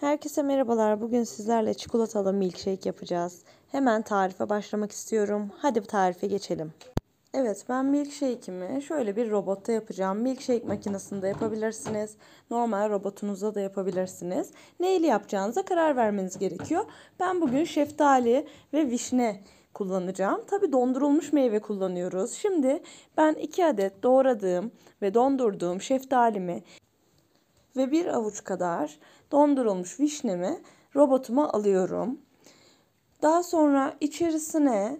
Herkese merhabalar. Bugün sizlerle çikolatalı milkshake yapacağız. Hemen tarife başlamak istiyorum. Hadi bu tarife geçelim. Evet ben milkshake'imi şöyle bir robotta yapacağım. Milkshake makinesinde yapabilirsiniz. Normal robotunuzda da yapabilirsiniz. Neyle yapacağınıza karar vermeniz gerekiyor. Ben bugün şeftali ve vişne kullanacağım. Tabi dondurulmuş meyve kullanıyoruz. Şimdi ben 2 adet doğradığım ve dondurduğum şeftalimi ve bir avuç kadar dondurulmuş vişnemi robotuma alıyorum. Daha sonra içerisine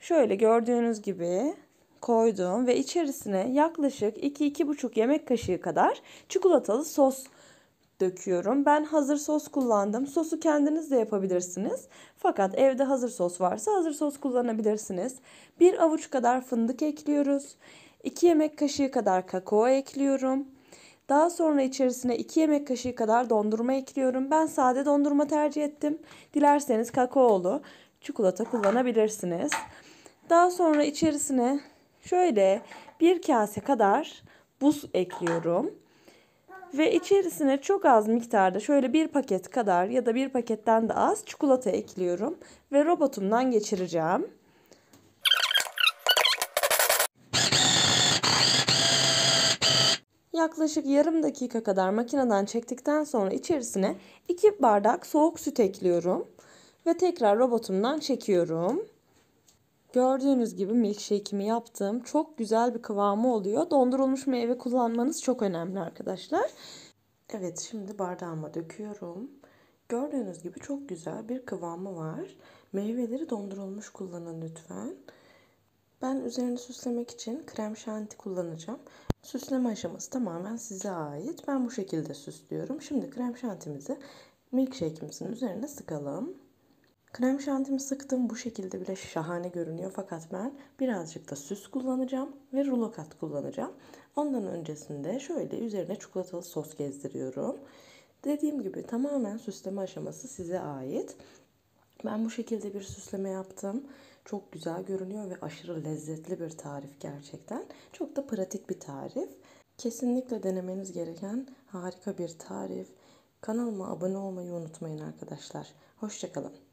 şöyle gördüğünüz gibi koydum ve içerisine yaklaşık 2-2,5 yemek kaşığı kadar çikolatalı sos döküyorum. Ben hazır sos kullandım. Sosu kendiniz de yapabilirsiniz. Fakat evde hazır sos varsa hazır sos kullanabilirsiniz. Bir avuç kadar fındık ekliyoruz. 2 yemek kaşığı kadar kakao ekliyorum. Daha sonra içerisine 2 yemek kaşığı kadar dondurma ekliyorum. Ben sade dondurma tercih ettim. Dilerseniz kakaolu çikolata kullanabilirsiniz. Daha sonra içerisine şöyle bir kase kadar buz ekliyorum. Ve içerisine çok az miktarda şöyle bir paket kadar ya da bir paketten de az çikolata ekliyorum. Ve robotumdan geçireceğim. Yaklaşık yarım dakika kadar makineden çektikten sonra içerisine 2 bardak soğuk süt ekliyorum ve tekrar robotumdan çekiyorum. Gördüğünüz gibi milkshake'imi yaptım. Çok güzel bir kıvamı oluyor. Dondurulmuş meyve kullanmanız çok önemli arkadaşlar. Evet şimdi bardağıma döküyorum. Gördüğünüz gibi çok güzel bir kıvamı var. Meyveleri dondurulmuş kullanın lütfen. Ben üzerini süslemek için krem şanti kullanacağım. Süsleme aşaması tamamen size ait. Ben bu şekilde süslüyorum. Şimdi krem şantimizi milkshake'imizin üzerine sıkalım. Krem şantimi sıktım. Bu şekilde bile şahane görünüyor. Fakat ben birazcık da süs kullanacağım ve rulo kat kullanacağım. Ondan öncesinde şöyle üzerine çikolatalı sos gezdiriyorum. Dediğim gibi tamamen süsleme aşaması size ait. Ben bu şekilde bir süsleme yaptım. Çok güzel görünüyor ve aşırı lezzetli bir tarif gerçekten. Çok da pratik bir tarif. Kesinlikle denemeniz gereken harika bir tarif. Kanalıma abone olmayı unutmayın arkadaşlar. Hoşçakalın.